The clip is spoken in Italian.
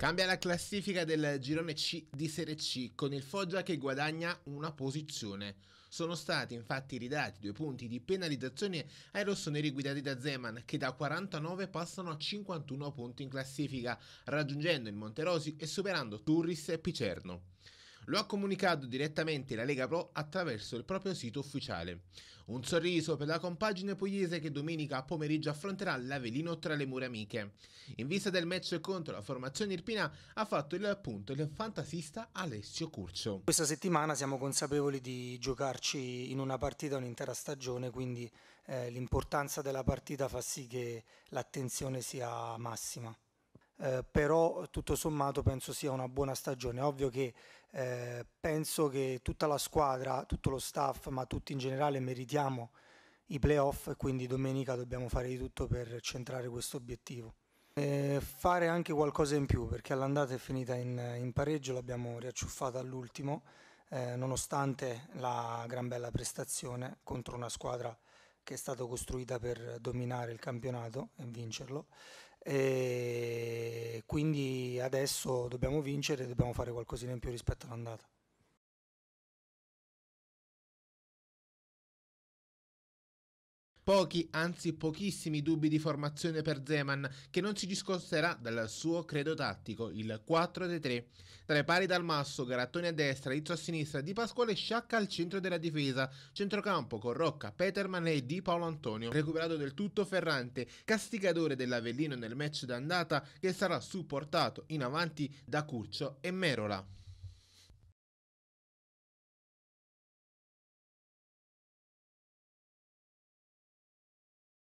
Cambia la classifica del girone C di Serie C con il Foggia che guadagna una posizione. Sono stati infatti ridati due punti di penalizzazione ai rossoneri guidati da Zeman che da 49 passano a 51 punti in classifica, raggiungendo il Monterosi e superando Turris e Picerno. Lo ha comunicato direttamente la Lega Pro attraverso il proprio sito ufficiale. Un sorriso per la compagine pugliese che domenica pomeriggio affronterà l'Avelino tra le mura amiche. In vista del match contro la formazione irpina ha fatto il punto il fantasista Alessio Curcio. Questa settimana siamo consapevoli di giocarci in una partita un'intera stagione, quindi eh, l'importanza della partita fa sì che l'attenzione sia massima eh, però tutto sommato penso sia una buona stagione. Ovvio che eh, penso che tutta la squadra, tutto lo staff, ma tutti in generale meritiamo i playoff e quindi domenica dobbiamo fare di tutto per centrare questo obiettivo. E fare anche qualcosa in più perché all'andata è finita in, in pareggio, l'abbiamo riacciuffata all'ultimo, eh, nonostante la gran bella prestazione contro una squadra che è stata costruita per dominare il campionato e vincerlo. E quindi adesso dobbiamo vincere e dobbiamo fare qualcosina in più rispetto all'andata. Pochi, anzi pochissimi dubbi di formazione per Zeman, che non si discosterà dal suo credo tattico, il 4-3-3. Tra i pari dal Masso, Garattoni a destra, Izzo a sinistra, Di Pasquale sciacca al centro della difesa, centrocampo con Rocca, Peterman e Di Paolo Antonio. Recuperato del tutto Ferrante, castigatore dell'Avellino nel match d'andata, che sarà supportato in avanti da Curcio e Merola.